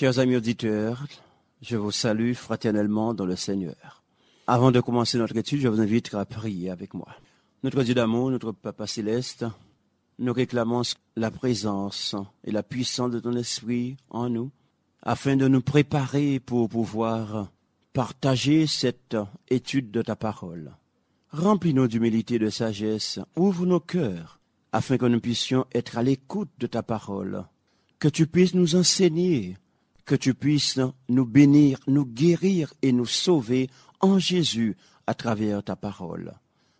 Chers amis auditeurs, je vous salue fraternellement dans le Seigneur. Avant de commencer notre étude, je vous invite à prier avec moi. Notre Dieu d'amour, notre Papa céleste, nous réclamons la présence et la puissance de ton esprit en nous, afin de nous préparer pour pouvoir partager cette étude de ta parole. Remplis-nous d'humilité et de sagesse, ouvre nos cœurs, afin que nous puissions être à l'écoute de ta parole, que tu puisses nous enseigner que tu puisses nous bénir, nous guérir et nous sauver en Jésus à travers ta parole.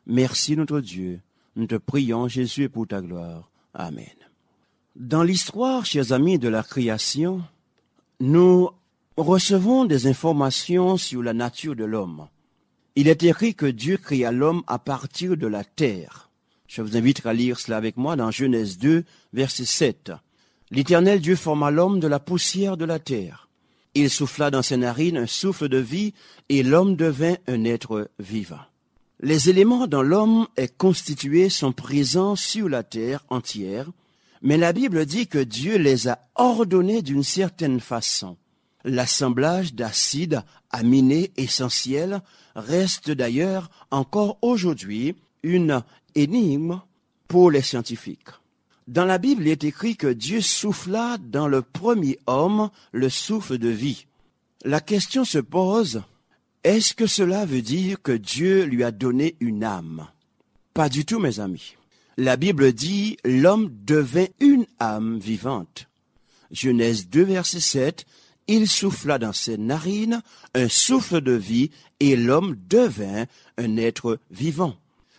Merci notre Dieu. Nous te prions Jésus pour ta gloire. Amen. Dans l'histoire, chers amis, de la création, nous recevons des informations sur la nature de l'homme. Il est écrit que Dieu créa l'homme à partir de la terre. Je vous invite à lire cela avec moi dans Genèse 2, verset 7. L'Éternel Dieu forma l'homme de la poussière de la terre. Il souffla dans ses narines un souffle de vie, et l'homme devint un être vivant. Les éléments dont l'homme est constitué sont présents sur la terre entière, mais la Bible dit que Dieu les a ordonnés d'une certaine façon. L'assemblage d'acides aminés essentiels reste d'ailleurs encore aujourd'hui une énigme pour les scientifiques. Dans la Bible, il est écrit que Dieu souffla dans le premier homme le souffle de vie. La question se pose, est-ce que cela veut dire que Dieu lui a donné une âme Pas du tout, mes amis. La Bible dit, l'homme devint une âme vivante. Genèse 2, verset 7, il souffla dans ses narines un souffle de vie et l'homme devint un être vivant.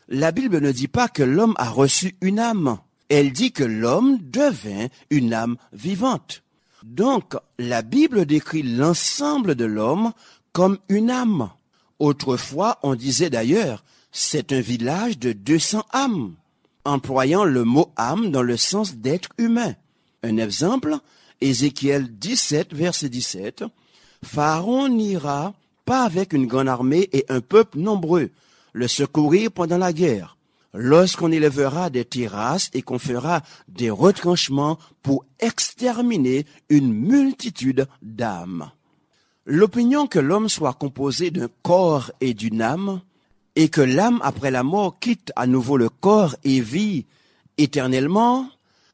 La Bible ne dit pas que l'homme a reçu une âme. Elle dit que l'homme devint une âme vivante. Donc, la Bible décrit l'ensemble de l'homme comme une âme. Autrefois, on disait d'ailleurs, c'est un village de 200 âmes, employant le mot âme dans le sens d'être humain. Un exemple, Ézéchiel 17, verset 17. Pharaon n'ira pas avec une grande armée et un peuple nombreux, le secourir pendant la guerre lorsqu'on élèvera des terrasses et qu'on fera des retranchements pour exterminer une multitude d'âmes. L'opinion que l'homme soit composé d'un corps et d'une âme, et que l'âme après la mort quitte à nouveau le corps et vit éternellement,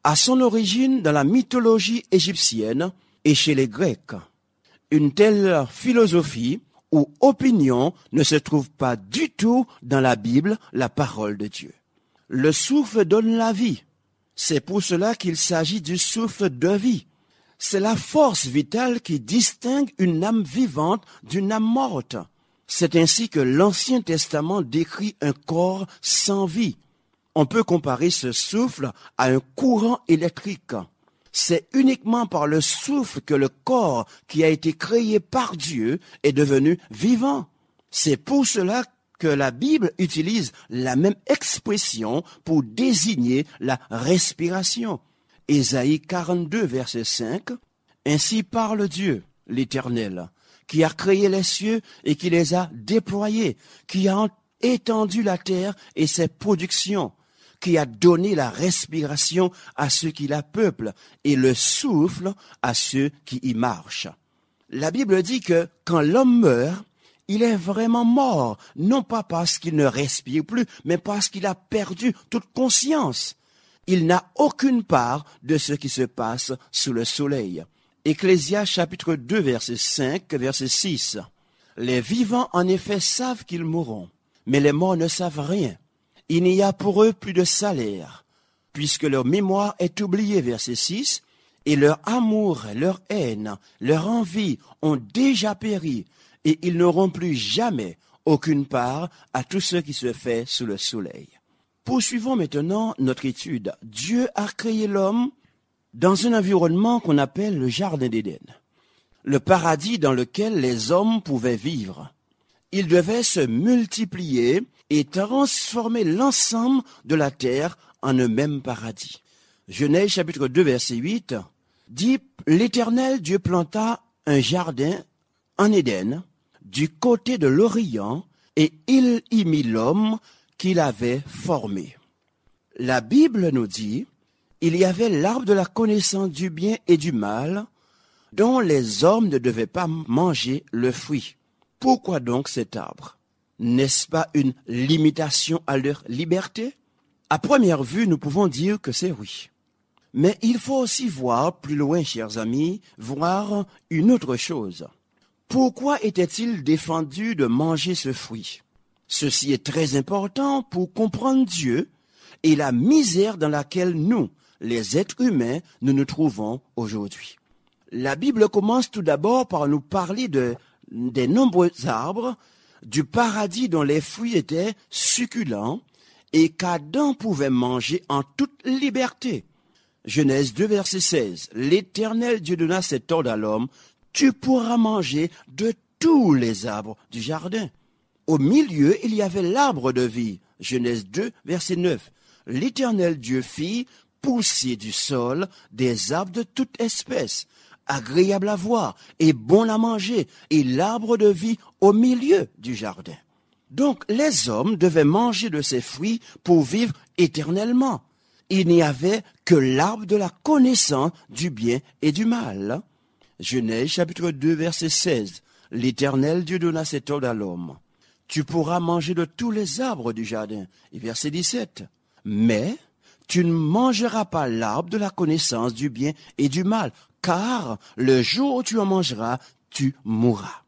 a son origine dans la mythologie égyptienne et chez les Grecs. Une telle philosophie ou opinion ne se trouve pas du tout dans la Bible, la parole de Dieu. Le souffle donne la vie. C'est pour cela qu'il s'agit du souffle de vie. C'est la force vitale qui distingue une âme vivante d'une âme morte. C'est ainsi que l'Ancien Testament décrit un corps sans vie. On peut comparer ce souffle à un courant électrique c'est uniquement par le souffle que le corps qui a été créé par Dieu est devenu vivant. C'est pour cela que la Bible utilise la même expression pour désigner la respiration. Ésaïe 42, verset 5. Ainsi parle Dieu, l'Éternel, qui a créé les cieux et qui les a déployés, qui a étendu la terre et ses productions, qui a donné la respiration à ceux qui la peuplent et le souffle à ceux qui y marchent. La Bible dit que quand l'homme meurt, il est vraiment mort, non pas parce qu'il ne respire plus, mais parce qu'il a perdu toute conscience. Il n'a aucune part de ce qui se passe sous le soleil. Ecclésias chapitre 2 verset 5 verset 6. Les vivants en effet savent qu'ils mourront, mais les morts ne savent rien. Il n'y a pour eux plus de salaire, puisque leur mémoire est oubliée, verset 6, et leur amour, leur haine, leur envie ont déjà péri, et ils n'auront plus jamais aucune part à tout ce qui se fait sous le soleil. Poursuivons maintenant notre étude. Dieu a créé l'homme dans un environnement qu'on appelle le Jardin d'Éden, le paradis dans lequel les hommes pouvaient vivre. Ils devaient se multiplier et transformer l'ensemble de la terre en un même paradis. Genèse chapitre 2 verset 8 dit l'Éternel Dieu planta un jardin en Éden du côté de l'Orient et il y mit l'homme qu'il avait formé. La Bible nous dit il y avait l'arbre de la connaissance du bien et du mal dont les hommes ne devaient pas manger le fruit. Pourquoi donc cet arbre n'est-ce pas une limitation à leur liberté À première vue, nous pouvons dire que c'est oui. Mais il faut aussi voir plus loin, chers amis, voir une autre chose. Pourquoi était-il défendu de manger ce fruit Ceci est très important pour comprendre Dieu et la misère dans laquelle nous, les êtres humains, nous nous trouvons aujourd'hui. La Bible commence tout d'abord par nous parler de, des nombreux arbres du paradis dont les fruits étaient succulents et qu'Adam pouvait manger en toute liberté. Genèse 2, verset 16. L'Éternel Dieu donna cet ordre à l'homme, tu pourras manger de tous les arbres du jardin. Au milieu, il y avait l'arbre de vie. Genèse 2, verset 9. L'Éternel Dieu fit pousser du sol des arbres de toute espèce, agréable à voir et bon à manger, et l'arbre de vie au milieu du jardin. Donc les hommes devaient manger de ces fruits pour vivre éternellement. Il n'y avait que l'arbre de la connaissance du bien et du mal. Genèse chapitre 2 verset 16. L'Éternel Dieu donna cet ordre à l'homme. Tu pourras manger de tous les arbres du jardin. Et verset 17. Mais tu ne mangeras pas l'arbre de la connaissance du bien et du mal, car le jour où tu en mangeras, tu mourras.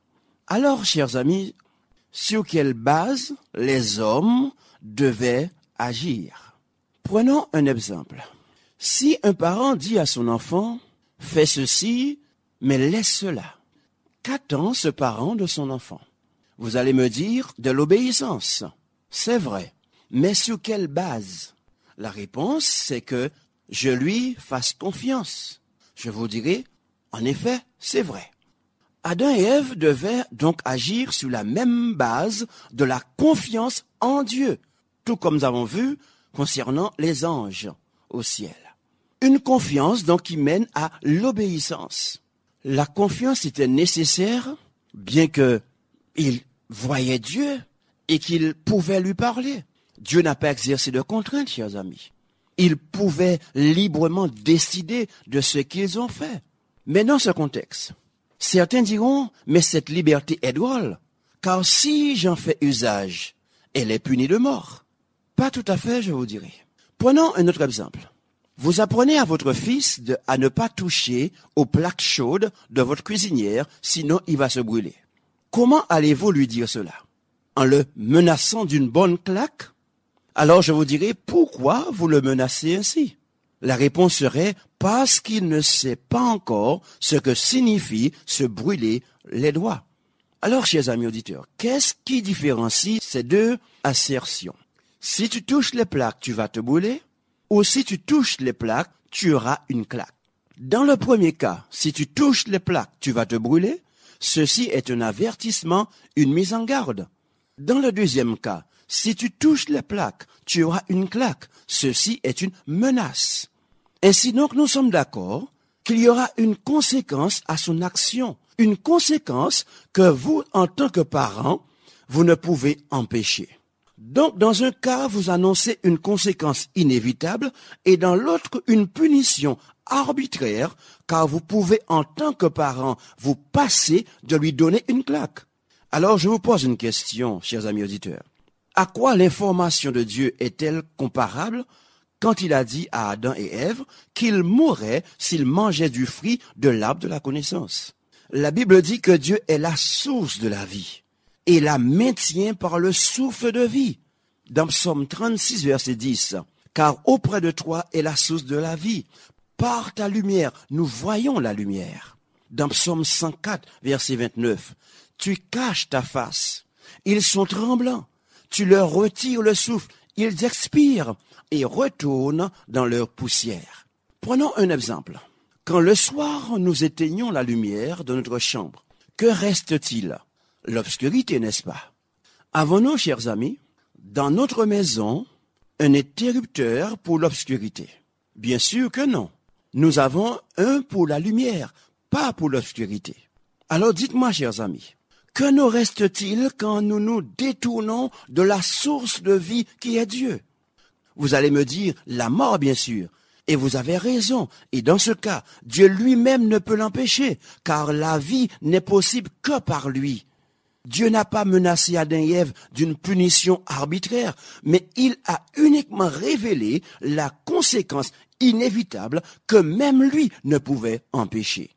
Alors, chers amis, sur quelle base les hommes devaient agir Prenons un exemple. Si un parent dit à son enfant, fais ceci, mais laisse cela, qu'attend ce parent de son enfant Vous allez me dire de l'obéissance. C'est vrai. Mais sur quelle base La réponse, c'est que je lui fasse confiance je vous dirai, en effet, c'est vrai. Adam et Ève devaient donc agir sur la même base de la confiance en Dieu, tout comme nous avons vu concernant les anges au ciel. Une confiance donc qui mène à l'obéissance. La confiance était nécessaire, bien que il voyaient Dieu et qu'ils pouvaient lui parler. Dieu n'a pas exercé de contrainte, chers amis. Ils pouvaient librement décider de ce qu'ils ont fait. Mais dans ce contexte, certains diront, mais cette liberté est drôle, car si j'en fais usage, elle est punie de mort. Pas tout à fait, je vous dirais. Prenons un autre exemple. Vous apprenez à votre fils de, à ne pas toucher aux plaques chaudes de votre cuisinière, sinon il va se brûler. Comment allez-vous lui dire cela En le menaçant d'une bonne claque alors je vous dirais, pourquoi vous le menacez ainsi La réponse serait, parce qu'il ne sait pas encore ce que signifie se brûler les doigts. Alors, chers amis auditeurs, qu'est-ce qui différencie ces deux assertions Si tu touches les plaques, tu vas te brûler, ou si tu touches les plaques, tu auras une claque. Dans le premier cas, si tu touches les plaques, tu vas te brûler. Ceci est un avertissement, une mise en garde. Dans le deuxième cas, si tu touches la plaque, tu auras une claque. Ceci est une menace. Ainsi donc, nous sommes d'accord qu'il y aura une conséquence à son action, une conséquence que vous, en tant que parent, vous ne pouvez empêcher. Donc, dans un cas, vous annoncez une conséquence inévitable et dans l'autre, une punition arbitraire, car vous pouvez, en tant que parent, vous passer de lui donner une claque. Alors, je vous pose une question, chers amis auditeurs. À quoi l'information de Dieu est-elle comparable quand il a dit à Adam et Ève qu'ils mourraient s'ils mangeaient du fruit de l'arbre de la connaissance La Bible dit que Dieu est la source de la vie et la maintient par le souffle de vie. Dans Psaume 36, verset 10, Car auprès de toi est la source de la vie. Par ta lumière, nous voyons la lumière. Dans Psaume 104, verset 29, Tu caches ta face. Ils sont tremblants tu leur retires le souffle, ils expirent et retournent dans leur poussière. Prenons un exemple. Quand le soir nous éteignons la lumière de notre chambre, que reste-t-il L'obscurité, n'est-ce pas Avons-nous, chers amis, dans notre maison, un interrupteur pour l'obscurité Bien sûr que non. Nous avons un pour la lumière, pas pour l'obscurité. Alors dites-moi, chers amis, que nous reste-t-il quand nous nous détournons de la source de vie qui est Dieu Vous allez me dire la mort, bien sûr. Et vous avez raison. Et dans ce cas, Dieu lui-même ne peut l'empêcher, car la vie n'est possible que par lui. Dieu n'a pas menacé Adam et Ève d'une punition arbitraire, mais il a uniquement révélé la conséquence inévitable que même lui ne pouvait empêcher.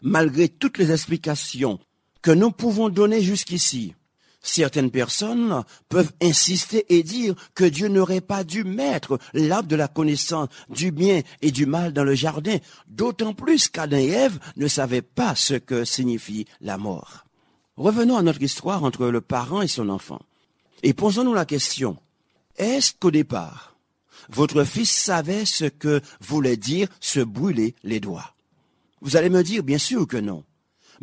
Malgré toutes les explications que nous pouvons donner jusqu'ici. Certaines personnes peuvent insister et dire que Dieu n'aurait pas dû mettre l'arbre de la connaissance du bien et du mal dans le jardin, d'autant plus qu'Adam et Ève ne savaient pas ce que signifie la mort. Revenons à notre histoire entre le parent et son enfant. Et posons-nous la question, est-ce qu'au départ, votre fils savait ce que voulait dire se brûler les doigts Vous allez me dire, bien sûr que non.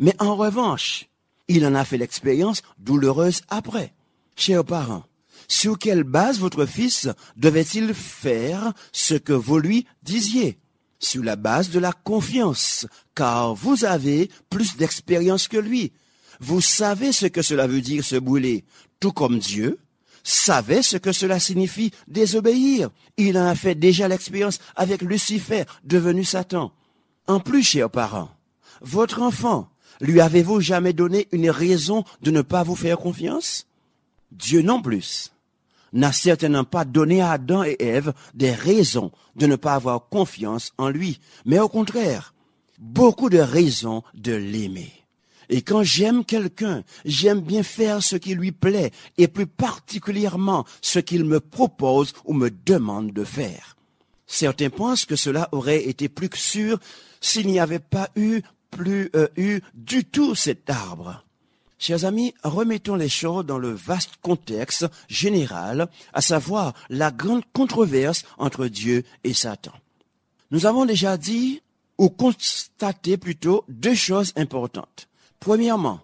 Mais en revanche, il en a fait l'expérience douloureuse après. Chers parents, sur quelle base votre fils devait-il faire ce que vous lui disiez Sur la base de la confiance, car vous avez plus d'expérience que lui. Vous savez ce que cela veut dire se brûler, tout comme Dieu savait ce que cela signifie désobéir. Il en a fait déjà l'expérience avec Lucifer, devenu Satan. En plus, chers parents, votre enfant lui avez-vous jamais donné une raison de ne pas vous faire confiance Dieu non plus n'a certainement pas donné à Adam et Ève des raisons de ne pas avoir confiance en lui, mais au contraire, beaucoup de raisons de l'aimer. Et quand j'aime quelqu'un, j'aime bien faire ce qui lui plaît et plus particulièrement ce qu'il me propose ou me demande de faire. Certains pensent que cela aurait été plus sûr s'il n'y avait pas eu plus euh, eu du tout cet arbre. Chers amis, remettons les choses dans le vaste contexte général, à savoir la grande controverse entre Dieu et Satan. Nous avons déjà dit, ou constaté plutôt, deux choses importantes. Premièrement,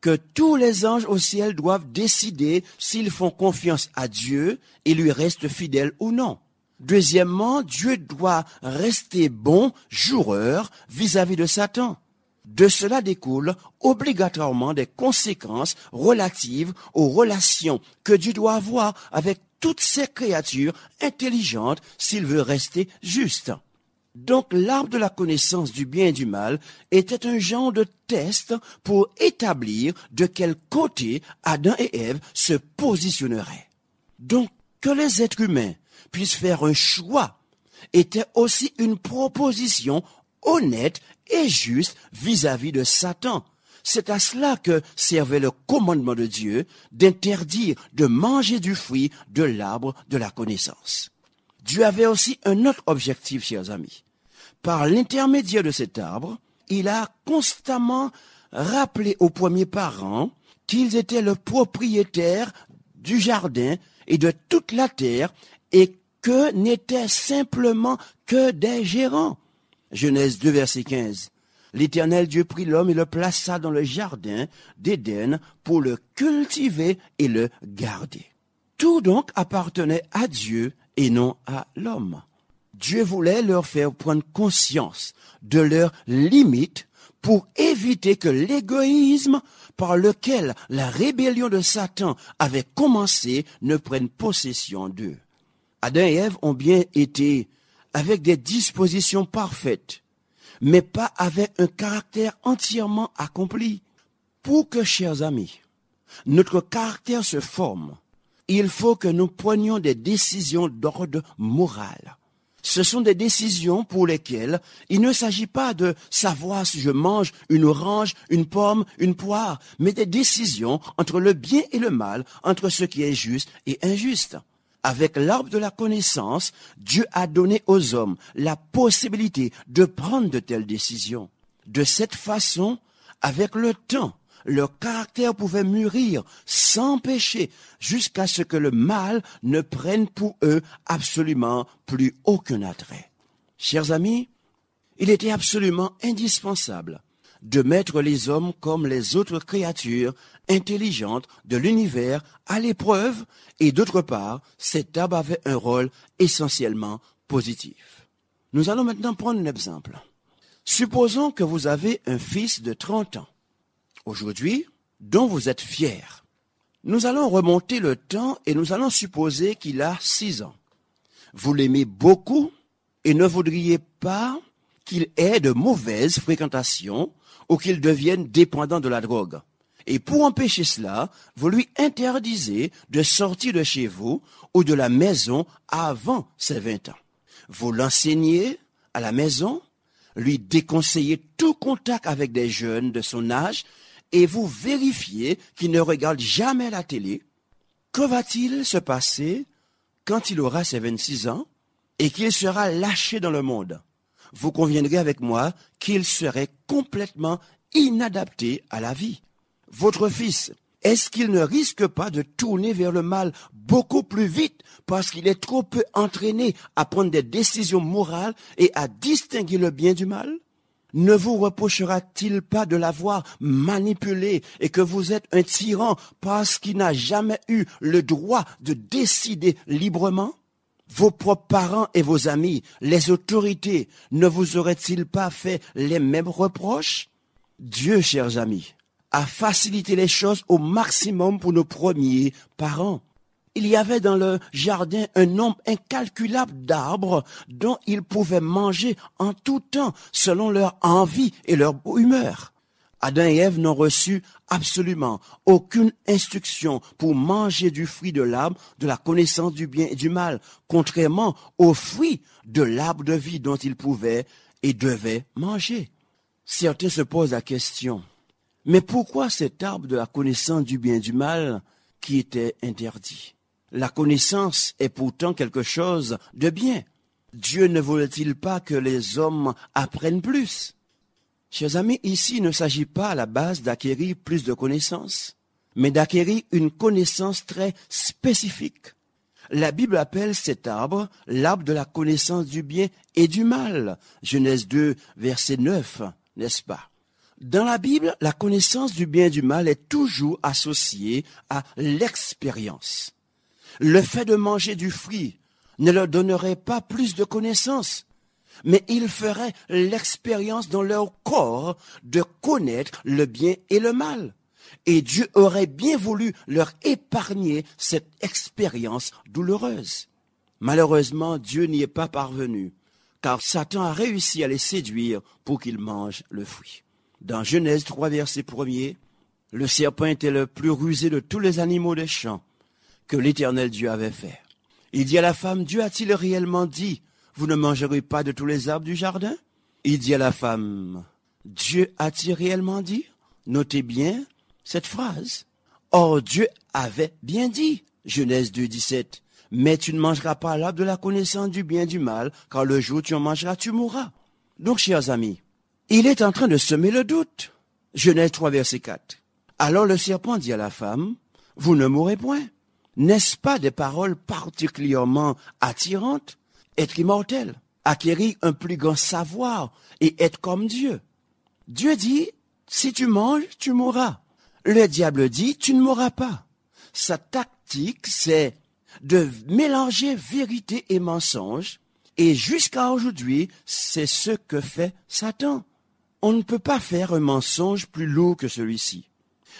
que tous les anges au ciel doivent décider s'ils font confiance à Dieu et lui restent fidèles ou non. Deuxièmement, Dieu doit rester bon, joueur, vis à -vis de Satan. De cela découle obligatoirement des conséquences relatives aux relations que Dieu doit avoir avec toutes ces créatures intelligentes s'il veut rester juste. Donc l'arbre de la connaissance du bien et du mal était un genre de test pour établir de quel côté Adam et Ève se positionneraient. Donc que les êtres humains puissent faire un choix était aussi une proposition honnête et juste vis-à-vis de Satan. C'est à cela que servait le commandement de Dieu d'interdire de manger du fruit de l'arbre de la connaissance. Dieu avait aussi un autre objectif, chers amis. Par l'intermédiaire de cet arbre, il a constamment rappelé aux premiers parents qu'ils étaient le propriétaire du jardin et de toute la terre et que n'étaient simplement que des gérants. Genèse 2, verset 15. L'Éternel Dieu prit l'homme et le plaça dans le jardin d'Éden pour le cultiver et le garder. Tout donc appartenait à Dieu et non à l'homme. Dieu voulait leur faire prendre conscience de leurs limites pour éviter que l'égoïsme par lequel la rébellion de Satan avait commencé ne prenne possession d'eux. Adam et Ève ont bien été avec des dispositions parfaites, mais pas avec un caractère entièrement accompli. Pour que, chers amis, notre caractère se forme, il faut que nous prenions des décisions d'ordre moral. Ce sont des décisions pour lesquelles il ne s'agit pas de savoir si je mange une orange, une pomme, une poire, mais des décisions entre le bien et le mal, entre ce qui est juste et injuste. Avec l'arbre de la connaissance, Dieu a donné aux hommes la possibilité de prendre de telles décisions. De cette façon, avec le temps, leur caractère pouvait mûrir sans péché jusqu'à ce que le mal ne prenne pour eux absolument plus aucun attrait. Chers amis, il était absolument indispensable de mettre les hommes comme les autres créatures intelligentes de l'univers à l'épreuve et d'autre part, cet arbre avait un rôle essentiellement positif. Nous allons maintenant prendre un exemple. Supposons que vous avez un fils de 30 ans, aujourd'hui, dont vous êtes fier. Nous allons remonter le temps et nous allons supposer qu'il a 6 ans. Vous l'aimez beaucoup et ne voudriez pas qu'il ait de mauvaises fréquentations ou qu'il devienne dépendant de la drogue. Et pour empêcher cela, vous lui interdisez de sortir de chez vous ou de la maison avant ses 20 ans. Vous l'enseignez à la maison, lui déconseillez tout contact avec des jeunes de son âge et vous vérifiez qu'il ne regarde jamais la télé. Que va-t-il se passer quand il aura ses 26 ans et qu'il sera lâché dans le monde vous conviendrez avec moi qu'il serait complètement inadapté à la vie. Votre fils, est-ce qu'il ne risque pas de tourner vers le mal beaucoup plus vite parce qu'il est trop peu entraîné à prendre des décisions morales et à distinguer le bien du mal ne vous reprochera-t-il pas de l'avoir manipulé et que vous êtes un tyran parce qu'il n'a jamais eu le droit de décider librement vos propres parents et vos amis, les autorités, ne vous auraient-ils pas fait les mêmes reproches Dieu, chers amis, a facilité les choses au maximum pour nos premiers parents. Il y avait dans le jardin un nombre incalculable d'arbres dont ils pouvaient manger en tout temps selon leur envie et leur humeur. Adam et Ève n'ont reçu absolument aucune instruction pour manger du fruit de l'arbre de la connaissance du bien et du mal, contrairement au fruit de l'arbre de vie dont ils pouvaient et devaient manger. Certains se posent la question, mais pourquoi cet arbre de la connaissance du bien et du mal qui était interdit La connaissance est pourtant quelque chose de bien. Dieu ne voulait-il pas que les hommes apprennent plus Chers amis, ici il ne s'agit pas à la base d'acquérir plus de connaissances, mais d'acquérir une connaissance très spécifique. La Bible appelle cet arbre l'arbre de la connaissance du bien et du mal. Genèse 2, verset 9, n'est-ce pas Dans la Bible, la connaissance du bien et du mal est toujours associée à l'expérience. Le fait de manger du fruit ne leur donnerait pas plus de connaissances mais ils feraient l'expérience dans leur corps de connaître le bien et le mal. Et Dieu aurait bien voulu leur épargner cette expérience douloureuse. Malheureusement, Dieu n'y est pas parvenu, car Satan a réussi à les séduire pour qu'ils mangent le fruit. Dans Genèse 3, verset 1 le serpent était le plus rusé de tous les animaux des champs que l'Éternel Dieu avait fait. Il dit à la femme, Dieu a-t-il réellement dit, vous ne mangerez pas de tous les arbres du jardin Il dit à la femme, Dieu a-t-il réellement dit Notez bien cette phrase. Or Dieu avait bien dit, Genèse 2, 17, mais tu ne mangeras pas l'arbre de la connaissance du bien et du mal, car le jour où tu en mangeras, tu mourras. Donc, chers amis, il est en train de semer le doute. Genèse 3, verset 4. Alors le serpent dit à la femme, vous ne mourrez point. N'est-ce pas des paroles particulièrement attirantes être immortel, acquérir un plus grand savoir et être comme Dieu. Dieu dit, si tu manges, tu mourras. Le diable dit, tu ne mourras pas. Sa tactique, c'est de mélanger vérité et mensonge. Et jusqu'à aujourd'hui, c'est ce que fait Satan. On ne peut pas faire un mensonge plus lourd que celui-ci.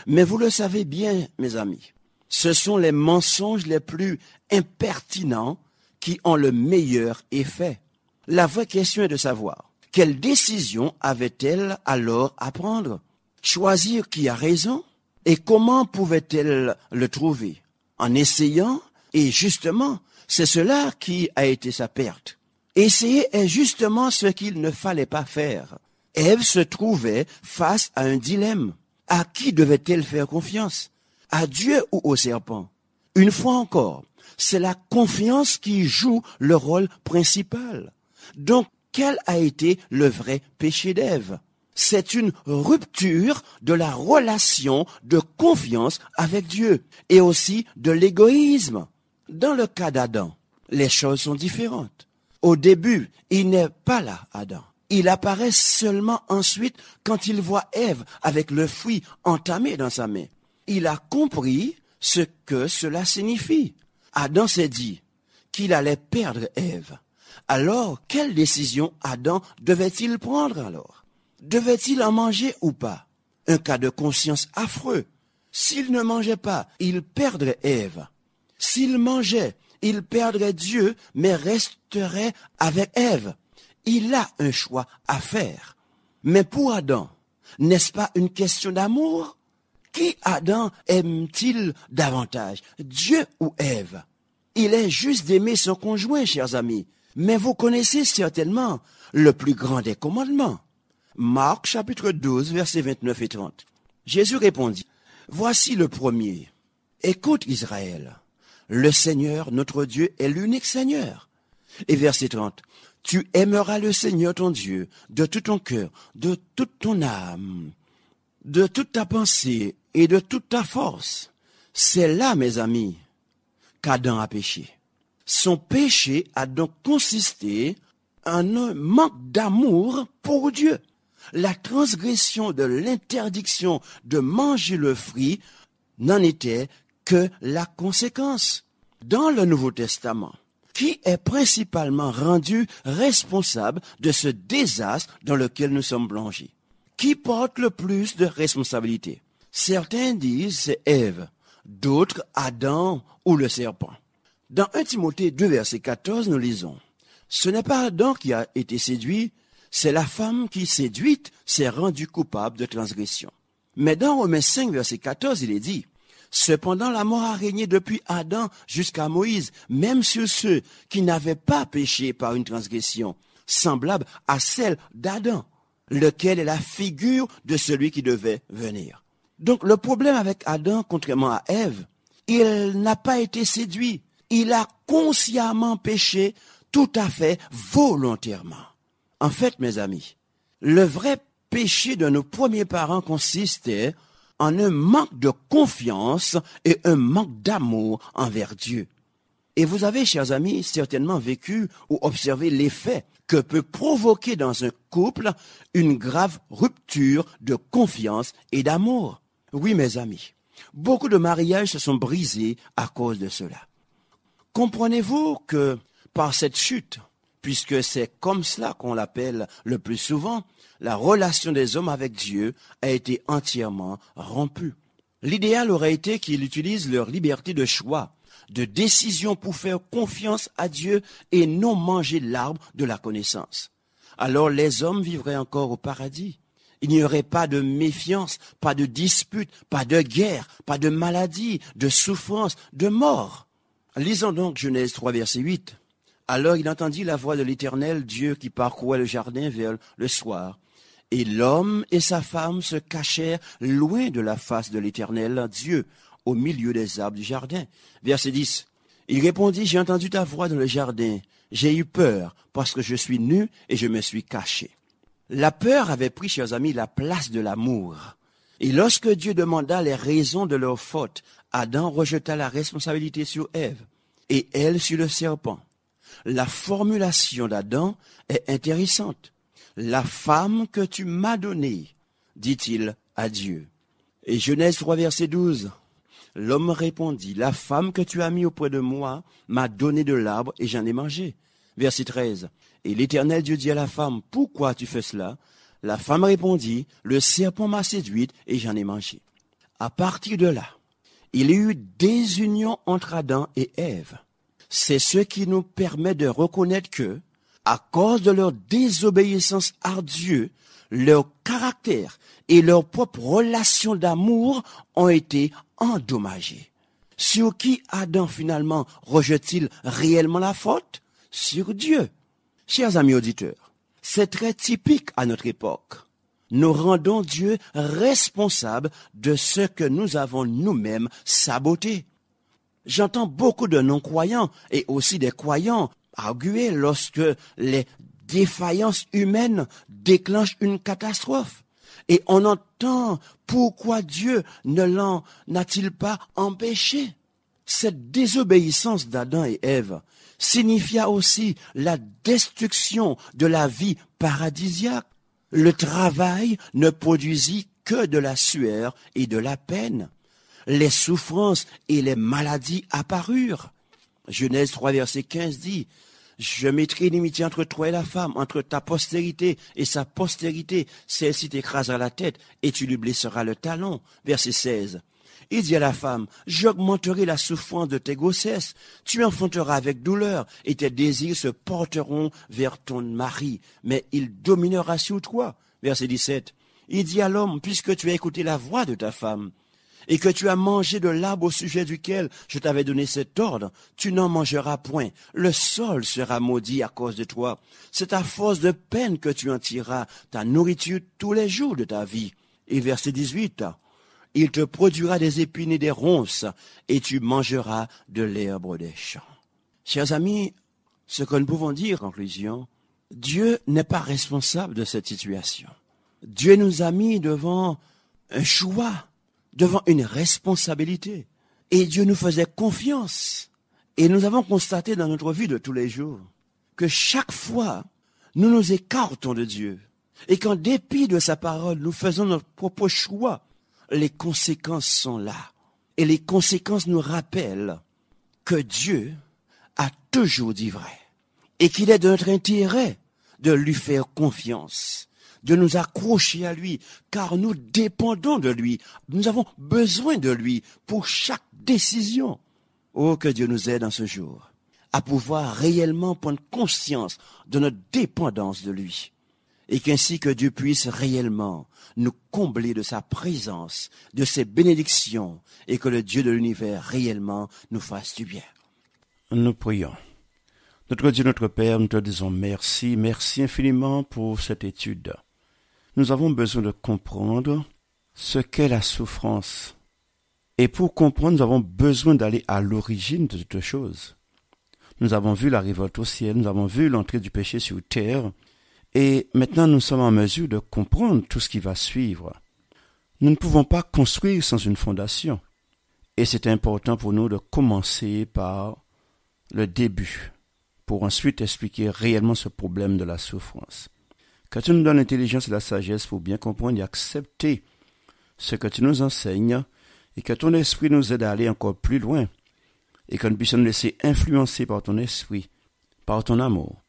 Mais vous le savez bien, mes amis, ce sont les mensonges les plus impertinents qui ont le meilleur effet. La vraie question est de savoir quelle décision avait-elle alors à prendre Choisir qui a raison et comment pouvait-elle le trouver En essayant et justement, c'est cela qui a été sa perte. Essayer est justement ce qu'il ne fallait pas faire. Ève se trouvait face à un dilemme. À qui devait-elle faire confiance À Dieu ou au serpent Une fois encore, c'est la confiance qui joue le rôle principal. Donc, quel a été le vrai péché d'Ève C'est une rupture de la relation de confiance avec Dieu et aussi de l'égoïsme. Dans le cas d'Adam, les choses sont différentes. Au début, il n'est pas là, Adam. Il apparaît seulement ensuite quand il voit Ève avec le fruit entamé dans sa main. Il a compris ce que cela signifie. Adam s'est dit qu'il allait perdre Ève. Alors, quelle décision Adam devait-il prendre alors Devait-il en manger ou pas Un cas de conscience affreux. S'il ne mangeait pas, il perdrait Ève. S'il mangeait, il perdrait Dieu, mais resterait avec Ève. Il a un choix à faire. Mais pour Adam, n'est-ce pas une question d'amour qui Adam aime-t-il davantage, Dieu ou Ève Il est juste d'aimer son conjoint, chers amis. Mais vous connaissez certainement le plus grand des commandements. Marc chapitre 12, versets 29 et 30. Jésus répondit, Voici le premier. Écoute Israël, le Seigneur, notre Dieu, est l'unique Seigneur. Et verset 30, Tu aimeras le Seigneur ton Dieu de tout ton cœur, de toute ton âme, de toute ta pensée et de toute ta force. C'est là, mes amis, qu'Adam a péché. Son péché a donc consisté en un manque d'amour pour Dieu. La transgression de l'interdiction de manger le fruit n'en était que la conséquence. Dans le Nouveau Testament, qui est principalement rendu responsable de ce désastre dans lequel nous sommes plongés qui porte le plus de responsabilité Certains disent c'est Ève, d'autres Adam ou le serpent. Dans 1 Timothée 2 verset 14, nous lisons Ce n'est pas Adam qui a été séduit, c'est la femme qui, séduite, s'est rendue coupable de transgression. Mais dans Romains 5 verset 14, il est dit Cependant, la mort a régné depuis Adam jusqu'à Moïse, même sur ceux qui n'avaient pas péché par une transgression semblable à celle d'Adam, lequel est la figure de celui qui devait venir. Donc le problème avec Adam, contrairement à Ève, il n'a pas été séduit. Il a consciemment péché tout à fait volontairement. En fait, mes amis, le vrai péché de nos premiers parents consistait en un manque de confiance et un manque d'amour envers Dieu. Et vous avez, chers amis, certainement vécu ou observé l'effet que peut provoquer dans un couple une grave rupture de confiance et d'amour. Oui, mes amis, beaucoup de mariages se sont brisés à cause de cela. Comprenez-vous que par cette chute, puisque c'est comme cela qu'on l'appelle le plus souvent, la relation des hommes avec Dieu a été entièrement rompue. L'idéal aurait été qu'ils utilisent leur liberté de choix de décision pour faire confiance à Dieu et non manger l'arbre de la connaissance. Alors les hommes vivraient encore au paradis. Il n'y aurait pas de méfiance, pas de dispute, pas de guerre, pas de maladie, de souffrance, de mort. Lisons donc Genèse 3, verset 8. Alors il entendit la voix de l'Éternel Dieu qui parcourait le jardin vers le soir. Et l'homme et sa femme se cachèrent loin de la face de l'Éternel Dieu, au milieu des arbres du jardin. Verset 10. Il répondit, j'ai entendu ta voix dans le jardin. J'ai eu peur parce que je suis nu et je me suis caché. La peur avait pris, chers amis, la place de l'amour. Et lorsque Dieu demanda les raisons de leur faute, Adam rejeta la responsabilité sur Ève et elle sur le serpent. La formulation d'Adam est intéressante. La femme que tu m'as donnée, dit-il à Dieu. Et Genèse 3 verset 12, L'homme répondit, La femme que tu as mise auprès de moi m'a donné de l'arbre et j'en ai mangé. Verset 13. Et l'Éternel Dieu dit à la femme, Pourquoi tu fais cela La femme répondit, Le serpent m'a séduite et j'en ai mangé. À partir de là, il y eut eu des unions entre Adam et Ève. C'est ce qui nous permet de reconnaître que, à cause de leur désobéissance à Dieu, leur caractère et leur propre relation d'amour ont été endommagé. Sur qui Adam finalement rejette-t-il réellement la faute Sur Dieu. Chers amis auditeurs, c'est très typique à notre époque. Nous rendons Dieu responsable de ce que nous avons nous-mêmes saboté. J'entends beaucoup de non-croyants et aussi des croyants arguer lorsque les défaillances humaines déclenchent une catastrophe. Et on entend pourquoi Dieu ne l'en a-t-il pas empêché Cette désobéissance d'Adam et Ève signifia aussi la destruction de la vie paradisiaque. Le travail ne produisit que de la sueur et de la peine. Les souffrances et les maladies apparurent. Genèse 3 verset 15 dit, je mettrai l'imitié entre toi et la femme, entre ta postérité et sa postérité. Celle-ci t'écrasera la tête et tu lui blesseras le talon. Verset 16. Il dit à la femme, j'augmenterai la souffrance de tes grossesses, tu enfanteras avec douleur, et tes désirs se porteront vers ton mari, mais il dominera sur toi. Verset 17. Il dit à l'homme, puisque tu as écouté la voix de ta femme, et que tu as mangé de l'arbre au sujet duquel je t'avais donné cet ordre, tu n'en mangeras point. Le sol sera maudit à cause de toi. C'est à force de peine que tu en tireras ta nourriture tous les jours de ta vie. Et verset 18. Il te produira des épines et des ronces, et tu mangeras de l'herbe des champs. Chers amis, ce que nous pouvons dire en conclusion, Dieu n'est pas responsable de cette situation. Dieu nous a mis devant un choix devant une responsabilité. Et Dieu nous faisait confiance. Et nous avons constaté dans notre vie de tous les jours que chaque fois, nous nous écartons de Dieu. Et qu'en dépit de sa parole, nous faisons notre propre choix. Les conséquences sont là. Et les conséquences nous rappellent que Dieu a toujours dit vrai. Et qu'il est de notre intérêt de lui faire confiance de nous accrocher à lui, car nous dépendons de lui. Nous avons besoin de lui pour chaque décision. Oh, que Dieu nous aide en ce jour à pouvoir réellement prendre conscience de notre dépendance de lui. Et qu'ainsi que Dieu puisse réellement nous combler de sa présence, de ses bénédictions, et que le Dieu de l'univers réellement nous fasse du bien. Nous prions. Notre Dieu, notre Père, nous te disons merci, merci infiniment pour cette étude nous avons besoin de comprendre ce qu'est la souffrance. Et pour comprendre, nous avons besoin d'aller à l'origine de toutes choses. Nous avons vu la révolte au ciel, nous avons vu l'entrée du péché sur terre, et maintenant nous sommes en mesure de comprendre tout ce qui va suivre. Nous ne pouvons pas construire sans une fondation. Et c'est important pour nous de commencer par le début, pour ensuite expliquer réellement ce problème de la souffrance que tu nous donnes l'intelligence et la sagesse pour bien comprendre et accepter ce que tu nous enseignes et que ton esprit nous aide à aller encore plus loin et que nous puissions nous laisser influencer par ton esprit, par ton amour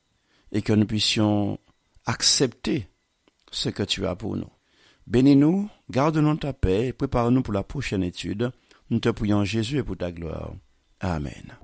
et que nous puissions accepter ce que tu as pour nous. Bénis-nous, garde-nous ta paix et prépare-nous pour la prochaine étude. Nous te prions Jésus et pour ta gloire. Amen.